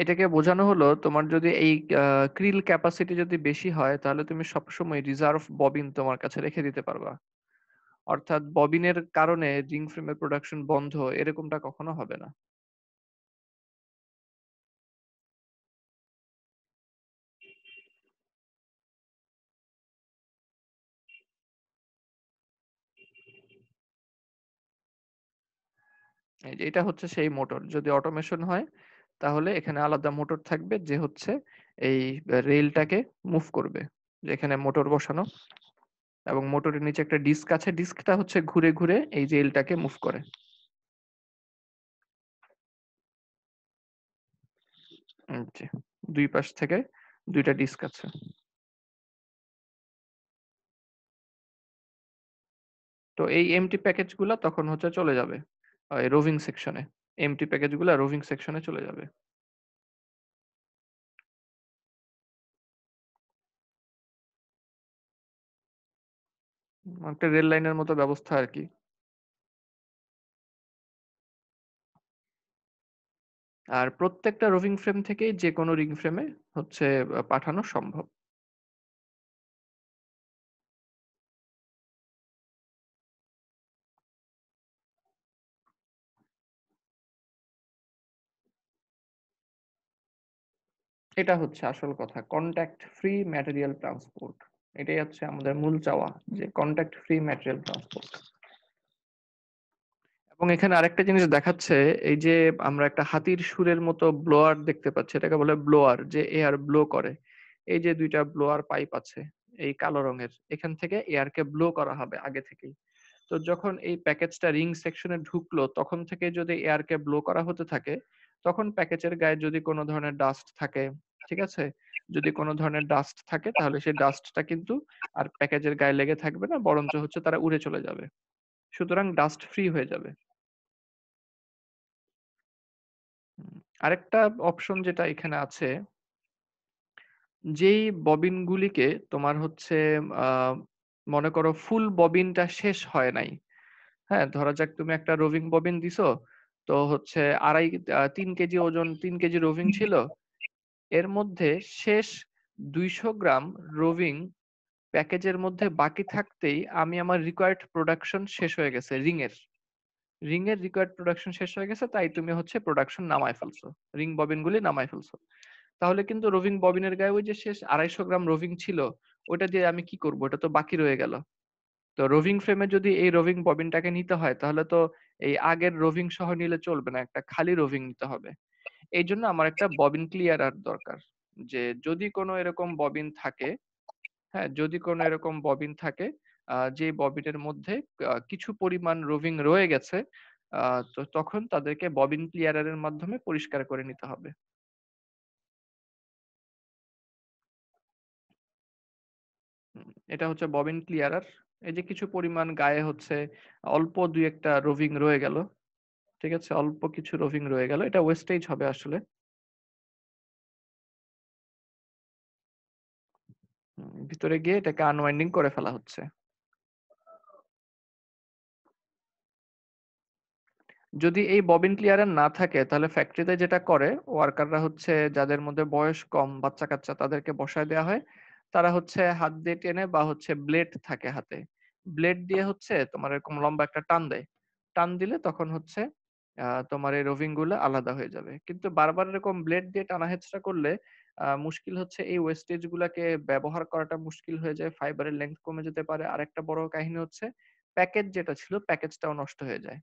এটাকে বোঝানো হলো তোমার যদি এই ক্রিল ক্যাপাসিটি যদি বেশি হয় তাহলে তুমি সবসময় রিজার্ভ ববিন তোমার কাছে রেখে দিতে পারবা অর্থাৎ ববিনের কারণে রিং ফ্রেমের প্রোডাকশন বন্ধ এরকমটা কখনো হবে না এটা হচ্ছে সেই মোটর যদি অটোমেশন হয় তাহলে এখানে আলাদা মোটর থাকবে যে হচ্ছে এই রেলটাকে মুভ করবে যেখানে মোটর বসানো এবং মোটরের নিচে একটা ডিস্ক আছে ডিস্কটা হচ্ছে ঘুরে ঘুরে এই রেলটাকে মুভ করে দুই পাশ থেকে দুইটা ডিস্ক আছে তো এই এমটি প্যাকেজগুলো তখন হচ্ছে চলে যাবে রোভিং সেকশনে এমটি প্যাকেজগুলো রোভিং সেকশনে চলে যাবে একটা রেল লাইনের মতো ব্যবস্থা আর কি আর প্রত্যেকটা রোভিং ফ্রেম থেকেই যে কোনো রিং ফ্রেমে হচ্ছে পাঠানো সম্ভব এটা হচ্ছে আসল কথা কন্ট্যাক্ট ফ্রি ম্যাটেরিয়াল ট্রান্সপোর্ট এটাই হচ্ছে আমাদের মূল চাওয়া যে কন্ট্যাক্ট ফ্রি ম্যাটেরিয়াল ট্রান্সপোর্ট এবং এখানে আরেকটা জিনিস দেখাচ্ছে এই যে আমরা একটা হাতির সুরের মতো ব্লোয়ার দেখতে পাচ্ছি এটাকে বলে ব্লোয়ার যে এয়ার ব্লো করে এই যে দুইটা ব্লোয়ার পাইপ আছে এই কালো রঙের এখান থেকে এয়ারকে ব্লো করা হবে আগে থেকেই তো যখন এই প্যাকেজটা রিং সেকশনে ঢুকলো তখন থেকে যদি এয়ারকে ব্লো করা হতে থাকে তখন প্যাকেজের গায়ে যদি কোনো ধরনের ডাস্ট থাকে ঠিক আছে যদি কোনো ধরনের ডাস্ট থাকে তাহলে সেই ডাস্টটা কিন্তু আর প্যাকেজের গায়ে লেগে থাকবে না বরঞ্চ হচ্ছে তারা উড়ে চলে যাবে সুতরাং ডাস্ট ফ্রি হয়ে যাবে আরেকটা অপশন যেটা এখানে আছে যেই ববিনগুলিকে তোমার হচ্ছে মনে করো ফুল ববিনটা শেষ হয় নাই হ্যাঁ ধরা যাক তুমি একটা রোভিং ববিন দিছো তো হচ্ছে আড়াই তিন কেজি ওজন তিন কেজি রোভিং ছিল এর মধ্যে শেষ দুইশো গ্রাম রোভিং প্যাকেজের মধ্যে বাকি থাকতেই আমি আমার রিকোয়ার্ড প্রোডাকশন শেষ হয়ে গেছে রিং এর রিং এর রিকোয়ার্ড প্রোডাকশন শেষ হয়ে গেছে তাই তুমি হচ্ছে প্রোডাকশন নামাই ফেলছো রিং ববিন গুলি নামায় ফেলছো তাহলে কিন্তু রোভিং ববিনের গায়ে ওই যে শেষ আড়াইশো গ্রাম রোভিং ছিল ওটা দিয়ে আমি কি করব ওটা তো বাকি রয়ে গেল তো রোভিং ফ্রেমে যদি এই রোভিং ববিনটাকে নিতে হয় তাহলে তো এই আগের রোভিং সহ নিলে চলবে না একটা খালি রোভিং নিতে হবে এই জন্য আমার একটা ববিন ক্লিয়ারার দরকার যে যদি কোনো এরকম ববিন থাকে হ্যাঁ যদি কোনো এরকম ববিন থাকে যে ববিনের মধ্যে কিছু পরিমাণ রোভিং রয়ে গেছে তো তখন তাদেরকে ববিন ক্লিয়ারারের মাধ্যমে পরিষ্কার করে নিতে হবে এটা হচ্ছে ববিন ক্লিয়ারার এই যে কিছু পরিমাণ গায়ে হচ্ছে অল্প দুই একটা রোভিং রয়ে গেল ঠিক আছে অল্প কিছু রোভিং রয়ে গেল এটা ওয়েস্টেজ হবে আসলে ভিতরে গিয়ে এটাকে আনওয়াইন্ডিং করে ফেলা হচ্ছে যদি এই ববিন ক্লিয়ারের না থাকে তাহলে ফ্যাক্টরিতে যেটা করে ওয়ার্কাররা হচ্ছে যাদের মধ্যে বয়স কম বাচ্চা কাচ্চা তাদেরকে বসায় দেওয়া হয় তারা হচ্ছে হাত দিয়ে টেনে বা হচ্ছে ব্লেড থাকে হাতে ব্লেড দিয়ে হচ্ছে তোমার এরকম লম্বা একটা টান দেয় টান দিলে তখন হচ্ছে তোমার এই রোভিং গুলো আলাদা হয়ে যাবে কিন্তু বারবার এরকম ব্লেড দিয়ে টানা হেঁচড়া করলে মুশকিল হচ্ছে এই ওয়েস্টেজ গুলাকে ব্যবহার করাটা মুশকিল হয়ে যায় ফাইবারের লেন্থ কমে যেতে পারে আর একটা বড় কাহিনী হচ্ছে প্যাকেজ যেটা ছিল প্যাকেজটাও নষ্ট হয়ে যায়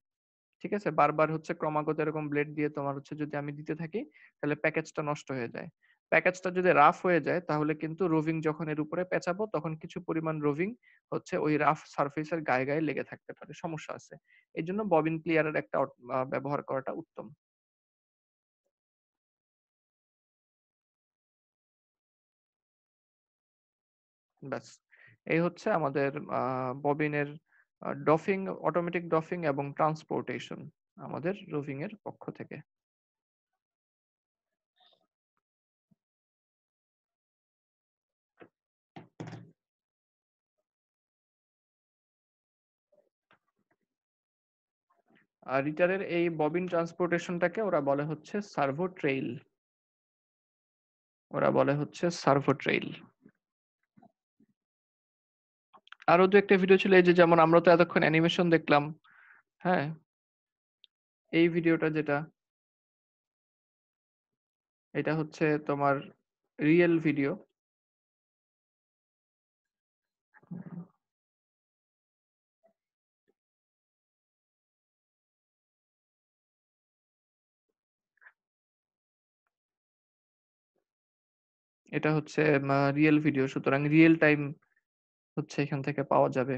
ঠিক আছে বারবার হচ্ছে ক্রমাগত এরকম ব্লেড দিয়ে তোমার হচ্ছে যদি আমি দিতে থাকি তাহলে প্যাকেজটা নষ্ট হয়ে যায় প্যাকেজটা যদি রাফ হয়ে যায় তাহলে কিন্তু রোভিং যখন এর উপরে পেঁচাবো তখন কিছু পরিমাণ রোভিং হচ্ছে ওই রাফ সারফেসের গায়ে গায়ে লেগে থাকতে পারে সমস্যা আছে এই জন্য ববিন ক্লিয়ারের একটা ব্যবহার করাটা উত্তম ব্যাস এই হচ্ছে আমাদের ববিনের ডফিং অটোমেটিক ডফিং এবং ট্রান্সপোর্টেশন আমাদের রোভিং এর পক্ষ থেকে রিটারের এই ববিন ট্রান্সপোর্টেশনটাকে ওরা বলে হচ্ছে সার্ভো ট্রেইল ওরা বলে হচ্ছে সার্ভো ট্রেইল আরো দু একটা ভিডিও ছিল এই যে যেমন আমরা তো এতক্ষণ অ্যানিমেশন দেখলাম হ্যাঁ এই ভিডিওটা যেটা এটা হচ্ছে তোমার রিয়েল ভিডিও এটা হচ্ছে রিয়েল ভিডিও সুতরাং রিয়েল টাইম হচ্ছে এখান থেকে পাওয়া যাবে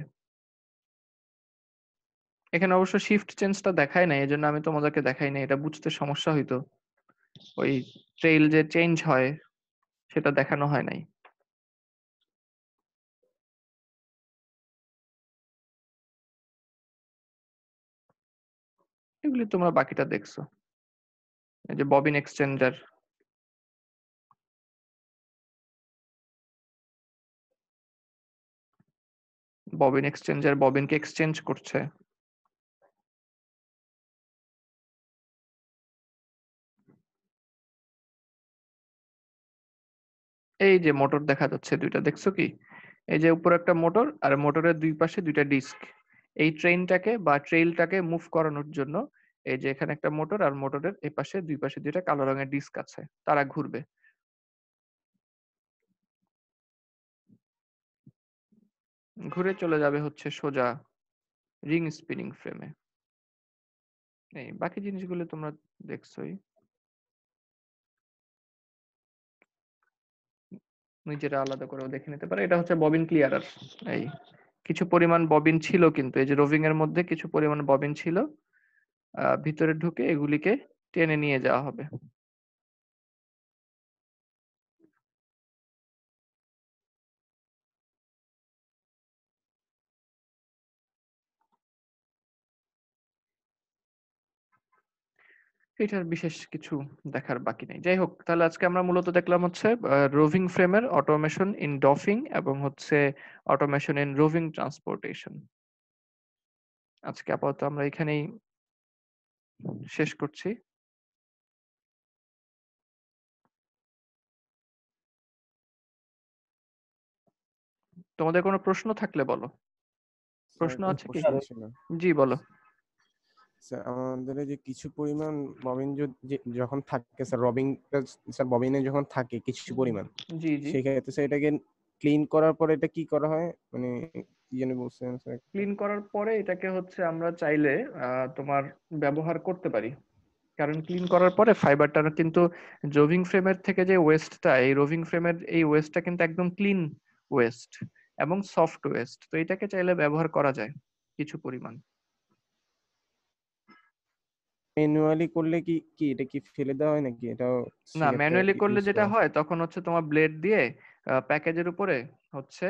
এখানে অবশ্য শিফট চেঞ্জটা দেখায় নাই এজন্য আমি তোমাদেরকে দেখাই নাই এটা বুঝতে সমস্যা হইতো ওই ট্রেইল যে চেঞ্জ হয় সেটা দেখানো হয় নাই এগুলি তোমরা বাকিটা দেখছো এই যে ববিন এক্সচেঞ্জার ববিন এক্সচেঞ্জের ববিনকে এক্সচেঞ্জ করছে এই যে মোটর দেখা যাচ্ছে দুইটা দেখছো কি এই যে উপরে একটা মোটর আর মোটরের দুই পাশে দুইটা ডিস্ক এই ট্রেনটাকে বা ট্রেইলটাকে মুভ করানোর জন্য এই যে এখানে একটা মোটর আর মোটরের এই পাশে দুই পাশে দুইটা কালো রঙের ডিস্ক আছে তারা ঘুরবে ঘুরে চলে যাবে হচ্ছে সোজা রিং স্পিনিং ফ্রেমে এই বাকি জিনিসগুলো তোমরা দেখছই নিজেরা আলাদা করেও দেখে নিতে পারে এটা হচ্ছে ববিন ক্লিয়ারার এই কিছু পরিমাণ ববিন ছিল কিন্তু এই যে রোভিং এর মধ্যে কিছু পরিমাণ ববিন ছিল ভিতরে ঢুকে এগুলিকে টেনে নিয়ে যাওয়া হবে এটার বিশেষ কিছু দেখার বাকি নেই যাই হোক তাহলে আজকে আমরা মূলত দেখলাম হচ্ছে রোভিং ফ্রেমের অটোমেশন ইন ডফিং এবং হচ্ছে অটোমেশন ইন রোভিং ট্রান্সপোর্টেশন আজকে আপাতত আমরা এখানেই শেষ করছি তোমাদের কোনো প্রশ্ন থাকলে বলো প্রশ্ন আছে কি জি বলো আমাদের যে কিছু পরিমাণ ববিন যখন থাকে স্যার রবিং স্যার ববিনে যখন থাকে কিছু পরিমাণ জি জি সেক্ষেত্রে স্যার এটাকে ক্লিন করার পরে এটা কি করা হয় মানে কি জানি ক্লিন করার পরে এটাকে হচ্ছে আমরা চাইলে তোমার ব্যবহার করতে পারি কারণ ক্লিন করার পরে ফাইবারটা কিন্তু জোভিং ফ্রেমের থেকে যে ওয়েস্টটা এই রোভিং ফ্রেমের এই ওয়েস্টটা কিন্তু একদম ক্লিন ওয়েস্ট এবং সফট ওয়েস্ট তো এটাকে চাইলে ব্যবহার করা যায় কিছু পরিমাণ ম্যানুয়ালি করলে কি কি এটা কি ফেলে দেওয়া হয় নাকি এটা না ম্যানুয়ালি করলে যেটা হয় তখন হচ্ছে তোমার ব্লেড দিয়ে প্যাকেজের উপরে হচ্ছে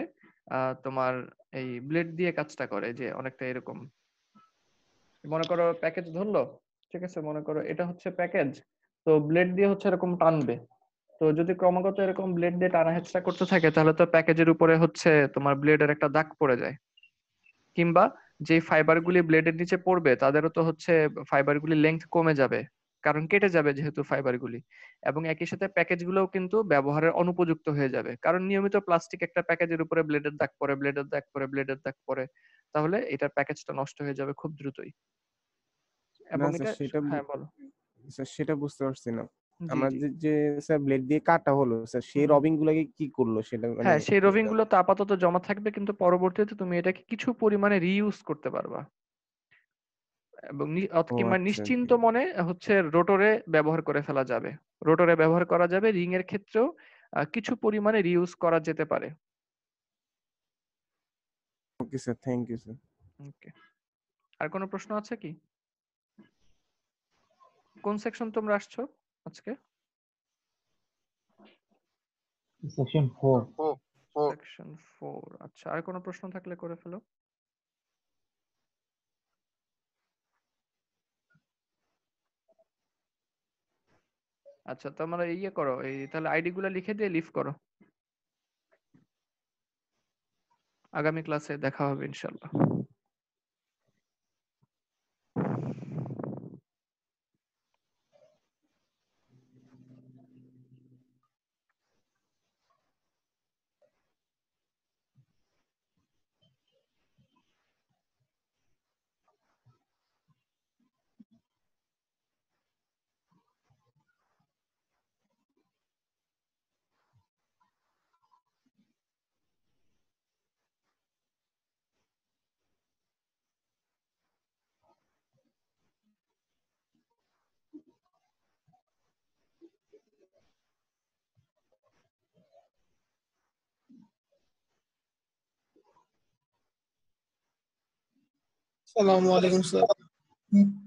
তোমার এই ব্লেড দিয়ে কাজটা করে যে অনেকটা এরকম মনে করো প্যাকেজ ধরলো ঠিক আছে মনে করো এটা হচ্ছে প্যাকেজ তো ব্লেড দিয়ে হচ্ছে এরকম টানবে তো যদি ক্রমাগত এরকম ব্লেড দিয়ে টানা হেঁচড়া করতে থাকে তাহলে তো প্যাকেজের উপরে হচ্ছে তোমার ব্লেডের একটা দাগ পড়ে যায় কিংবা যে ফাইবারগুলি ব্লেডের নিচে পড়বে তাদেরও তো হচ্ছে ফাইবারগুলি লেন্থ কমে যাবে কারণ কেটে যাবে যেহেতু ফাইবারগুলি এবং একই সাথে প্যাকেজগুলোও কিন্তু ব্যবহারের অনুপযুক্ত হয়ে যাবে কারণ নিয়মিত প্লাস্টিক একটা প্যাকেজের উপরে ব্লেডের দাগ পরে ব্লেডের দাগ পরে ব্লেডের দাগ পরে তাহলে এটার প্যাকেজটা নষ্ট হয়ে যাবে খুব দ্রুতই এবং এটা হ্যাঁ বলো সেটা বুঝতে পারছি না যে স্যার ব্লেড দিয়ে কাটা হলো স্যার সেই রবিং গুলোকে কি করলো সেটা মানে হ্যাঁ সেই রবিং গুলো তো আপাতত জমা থাকবে কিন্তু পরবর্তীতে তুমি এটাকে কিছু পরিমাণে রিইউজ করতে পারবা এবং কিংবা আচ্ছা, নিশ্চিন্ত মনে হচ্ছে রোটরে ব্যবহার করে ফেলা যাবে রোটরে ব্যবহার করা যাবে রিং এর ক্ষেত্রেও কিছু পরিমাণে রিউজ করা যেতে পারে okay sir thank you sir আর কোনো প্রশ্ন আছে কি কোন সেকশন তোমরা আসছো আজকে সেকশন 4 সেকশন 4 আচ্ছা আর কোনো প্রশ্ন থাকলে করে ফেলো আচ্ছা তোমরা ইয়ে করো এই তাহলে আইডি গুলো লিখে দিয়ে লিভ করো আগামী ক্লাসে দেখা হবে ইনশাল্লাহ السلام عليكم السلام